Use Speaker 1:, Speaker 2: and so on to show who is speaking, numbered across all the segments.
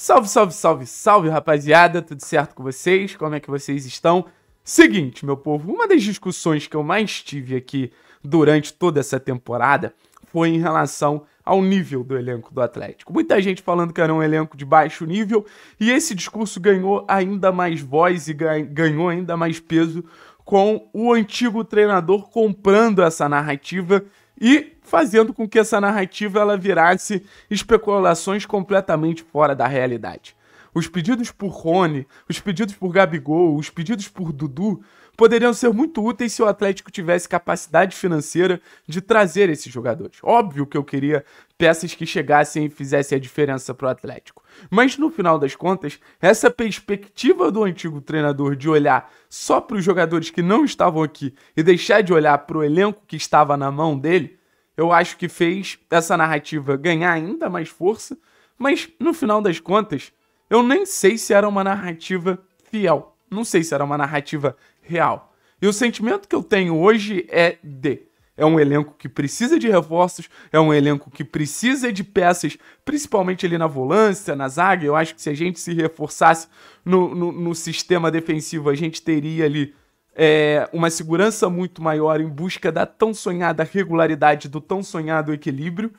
Speaker 1: Salve, salve, salve, salve, rapaziada, tudo certo com vocês? Como é que vocês estão? Seguinte, meu povo, uma das discussões que eu mais tive aqui durante toda essa temporada foi em relação ao nível do elenco do Atlético. Muita gente falando que era um elenco de baixo nível e esse discurso ganhou ainda mais voz e ganhou ainda mais peso com o antigo treinador comprando essa narrativa e fazendo com que essa narrativa ela virasse especulações completamente fora da realidade. Os pedidos por Rony, os pedidos por Gabigol, os pedidos por Dudu poderiam ser muito úteis se o Atlético tivesse capacidade financeira de trazer esses jogadores. Óbvio que eu queria peças que chegassem e fizessem a diferença para o Atlético. Mas no final das contas, essa perspectiva do antigo treinador de olhar só para os jogadores que não estavam aqui e deixar de olhar para o elenco que estava na mão dele, eu acho que fez essa narrativa ganhar ainda mais força. Mas no final das contas, eu nem sei se era uma narrativa fiel. Não sei se era uma narrativa real. E o sentimento que eu tenho hoje é de. É um elenco que precisa de reforços, é um elenco que precisa de peças, principalmente ali na volância, na zaga. Eu acho que se a gente se reforçasse no, no, no sistema defensivo, a gente teria ali é, uma segurança muito maior em busca da tão sonhada regularidade, do tão sonhado equilíbrio.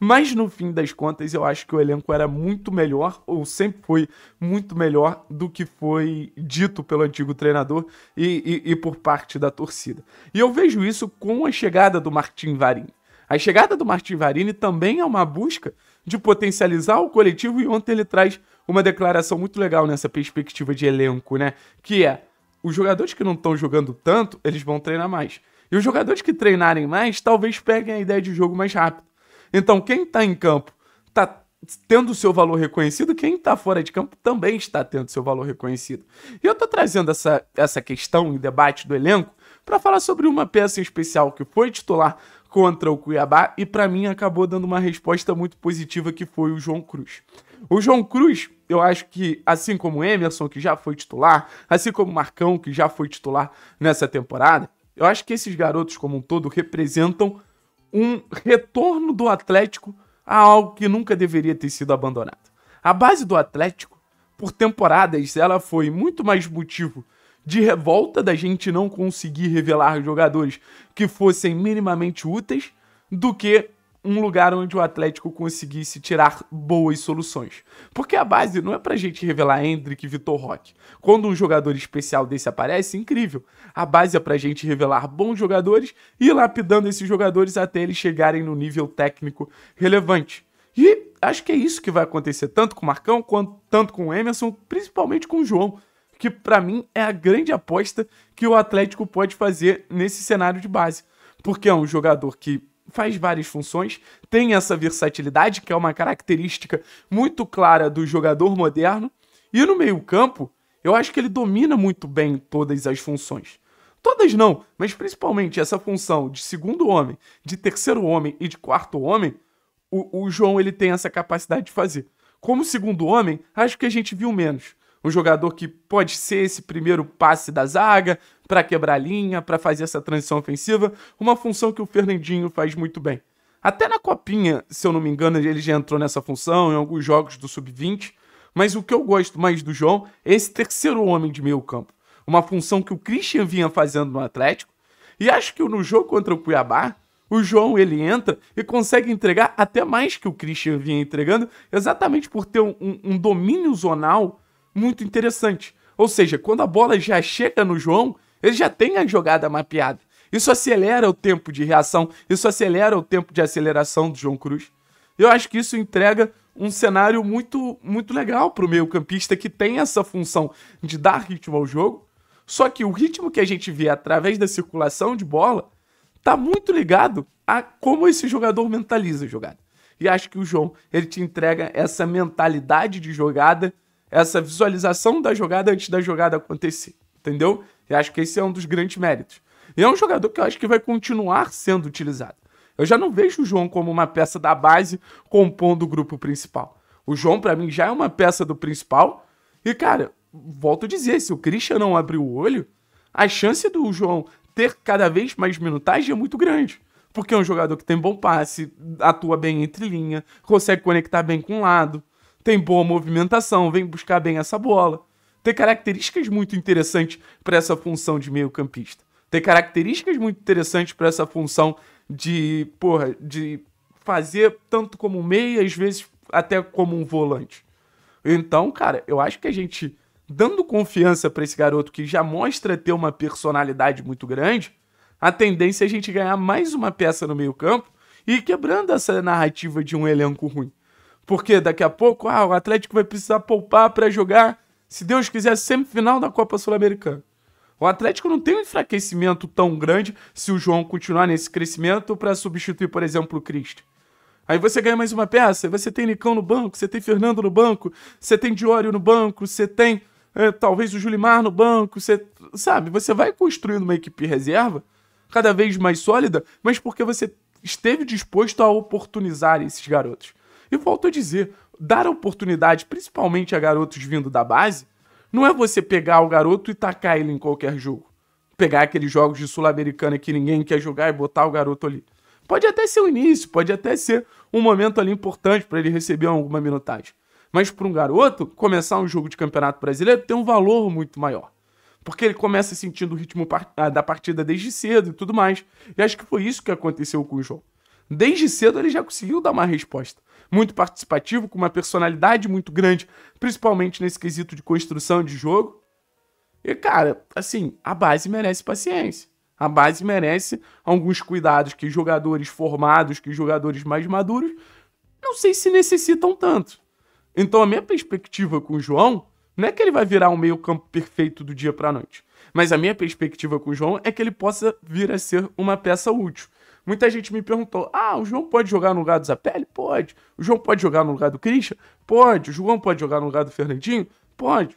Speaker 1: Mas no fim das contas, eu acho que o elenco era muito melhor, ou sempre foi muito melhor do que foi dito pelo antigo treinador e, e, e por parte da torcida. E eu vejo isso com a chegada do Martin Varini. A chegada do Martin Varini também é uma busca de potencializar o coletivo e ontem ele traz uma declaração muito legal nessa perspectiva de elenco, né? Que é os jogadores que não estão jogando tanto, eles vão treinar mais. E os jogadores que treinarem mais, talvez peguem a ideia de jogo mais rápido. Então, quem está em campo está tendo seu valor reconhecido, quem está fora de campo também está tendo seu valor reconhecido. E eu estou trazendo essa, essa questão e debate do elenco para falar sobre uma peça especial que foi titular contra o Cuiabá e para mim acabou dando uma resposta muito positiva que foi o João Cruz. O João Cruz, eu acho que assim como o Emerson que já foi titular, assim como o Marcão que já foi titular nessa temporada, eu acho que esses garotos como um todo representam um retorno do Atlético a algo que nunca deveria ter sido abandonado. A base do Atlético, por temporadas, ela foi muito mais motivo de revolta da gente não conseguir revelar jogadores que fossem minimamente úteis do que um lugar onde o Atlético conseguisse tirar boas soluções. Porque a base não é pra gente revelar Hendrick e Vitor Roque. Quando um jogador especial desse aparece, incrível. A base é pra gente revelar bons jogadores e ir lapidando esses jogadores até eles chegarem no nível técnico relevante. E acho que é isso que vai acontecer tanto com o Marcão, quanto tanto com o Emerson, principalmente com o João, que para mim é a grande aposta que o Atlético pode fazer nesse cenário de base. Porque é um jogador que faz várias funções, tem essa versatilidade, que é uma característica muito clara do jogador moderno. E no meio-campo, eu acho que ele domina muito bem todas as funções. Todas não, mas principalmente essa função de segundo homem, de terceiro homem e de quarto homem, o, o João ele tem essa capacidade de fazer. Como segundo homem, acho que a gente viu menos um jogador que pode ser esse primeiro passe da zaga, para quebrar linha, para fazer essa transição ofensiva, uma função que o Fernandinho faz muito bem. Até na Copinha, se eu não me engano, ele já entrou nessa função em alguns jogos do Sub-20, mas o que eu gosto mais do João é esse terceiro homem de meio campo, uma função que o Christian vinha fazendo no Atlético, e acho que no jogo contra o Cuiabá, o João ele entra e consegue entregar até mais que o Christian vinha entregando, exatamente por ter um, um, um domínio zonal muito interessante. Ou seja, quando a bola já chega no João, ele já tem a jogada mapeada. Isso acelera o tempo de reação, isso acelera o tempo de aceleração do João Cruz. Eu acho que isso entrega um cenário muito, muito legal para o meio-campista que tem essa função de dar ritmo ao jogo. Só que o ritmo que a gente vê através da circulação de bola está muito ligado a como esse jogador mentaliza a jogada. E acho que o João ele te entrega essa mentalidade de jogada, essa visualização da jogada antes da jogada acontecer entendeu? E acho que esse é um dos grandes méritos. E é um jogador que eu acho que vai continuar sendo utilizado. Eu já não vejo o João como uma peça da base compondo o grupo principal. O João, para mim, já é uma peça do principal. E, cara, volto a dizer, se o Christian não abrir o olho, a chance do João ter cada vez mais minutagem é muito grande. Porque é um jogador que tem bom passe, atua bem entre linha, consegue conectar bem com o lado, tem boa movimentação, vem buscar bem essa bola ter características muito interessantes para essa função de meio-campista. Ter características muito interessantes para essa função de, porra, de fazer tanto como meia, às vezes até como um volante. Então, cara, eu acho que a gente dando confiança para esse garoto que já mostra ter uma personalidade muito grande, a tendência é a gente ganhar mais uma peça no meio-campo e quebrando essa narrativa de um elenco ruim. Porque daqui a pouco, ah, o Atlético vai precisar poupar para jogar se Deus quiser, semifinal da Copa Sul-Americana. O Atlético não tem um enfraquecimento tão grande se o João continuar nesse crescimento para substituir, por exemplo, o Cristo. Aí você ganha mais uma peça, você tem Nicão no banco, você tem Fernando no banco, você tem Diório no banco, você tem é, talvez o Julimar no banco, você sabe, você vai construindo uma equipe reserva cada vez mais sólida, mas porque você esteve disposto a oportunizar esses garotos. E volto a dizer, dar oportunidade, principalmente a garotos vindo da base, não é você pegar o garoto e tacar ele em qualquer jogo. Pegar aqueles jogos de Sul-Americana que ninguém quer jogar e botar o garoto ali. Pode até ser o início, pode até ser um momento ali importante para ele receber alguma minutagem. Mas para um garoto, começar um jogo de Campeonato Brasileiro tem um valor muito maior. Porque ele começa sentindo o ritmo ah, da partida desde cedo e tudo mais. E acho que foi isso que aconteceu com o João. Desde cedo ele já conseguiu dar uma resposta muito participativo, com uma personalidade muito grande, principalmente nesse quesito de construção de jogo. E, cara, assim, a base merece paciência. A base merece alguns cuidados que jogadores formados, que jogadores mais maduros, não sei se necessitam tanto. Então, a minha perspectiva com o João não é que ele vai virar um meio-campo perfeito do dia para noite, mas a minha perspectiva com o João é que ele possa vir a ser uma peça útil. Muita gente me perguntou: ah, o João pode jogar no lugar do Zapelli? Pode. O João pode jogar no lugar do Christian? Pode. O João pode jogar no lugar do Fernandinho? Pode.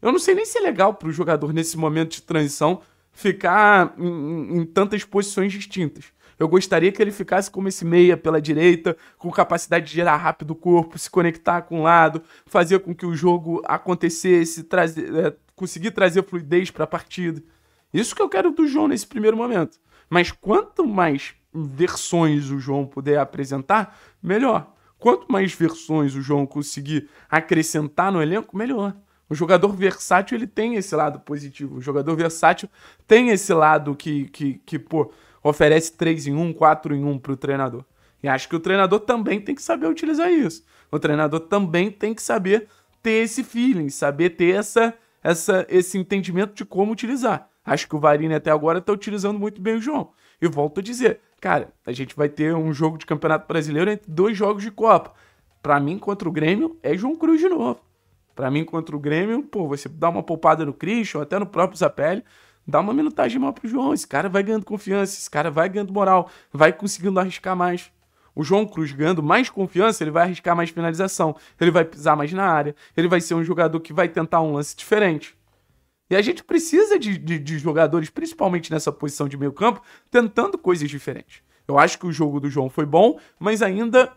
Speaker 1: Eu não sei nem se é legal para o jogador nesse momento de transição ficar em, em, tantas posições distintas. Eu gostaria que ele ficasse como esse meia pela direita, com capacidade de girar rápido o corpo, se conectar com o lado, fazer com que o jogo acontecesse, trazer, é, conseguir trazer fluidez para a partida. Isso que eu quero do João nesse primeiro momento. Mas quanto mais versões o João puder apresentar, melhor. Quanto mais versões o João conseguir acrescentar no elenco, melhor. O jogador versátil ele tem esse lado positivo. O jogador versátil tem esse lado que, que, que pô, oferece 3 em 1, 4 em 1 para o treinador. E acho que o treinador também tem que saber utilizar isso. O treinador também tem que saber ter esse feeling, saber ter essa, essa, esse entendimento de como utilizar. Acho que o Varini até agora está utilizando muito bem o João. E volto a dizer, Cara, a gente vai ter um jogo de Campeonato Brasileiro entre dois jogos de Copa. Para mim, contra o Grêmio, é João Cruz de novo. Para mim, contra o Grêmio, pô, você dá uma poupada no Christian, até no próprio Zapelli, dá uma minutagem maior pro João. Esse cara vai ganhando confiança, esse cara vai ganhando moral, vai conseguindo arriscar mais. O João Cruz ganhando mais confiança, ele vai arriscar mais finalização, ele vai pisar mais na área, ele vai ser um jogador que vai tentar um lance diferente. E a gente precisa de, de, de jogadores, principalmente nessa posição de meio campo, tentando coisas diferentes. Eu acho que o jogo do João foi bom, mas ainda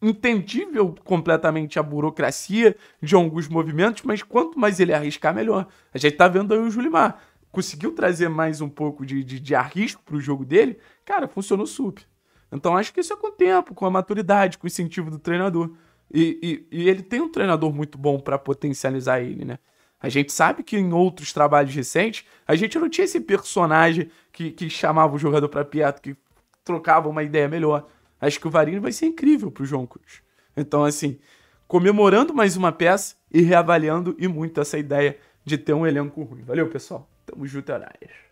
Speaker 1: entendível completamente a burocracia de alguns movimentos, mas quanto mais ele arriscar, melhor. A gente tá vendo aí o Julimar. Conseguiu trazer mais um pouco de, de, de arrisco pro jogo dele, cara, funcionou super. Então acho que isso é com o tempo, com a maturidade, com o incentivo do treinador. E, e, e ele tem um treinador muito bom para potencializar ele, né? A gente sabe que em outros trabalhos recentes, a gente não tinha esse personagem que, que chamava o jogador para perto, que trocava uma ideia melhor. Acho que o Varini vai ser incrível pro João Cruz. Então, assim, comemorando mais uma peça e reavaliando e muito essa ideia de ter um elenco ruim. Valeu, pessoal. Tamo junto, Araias. É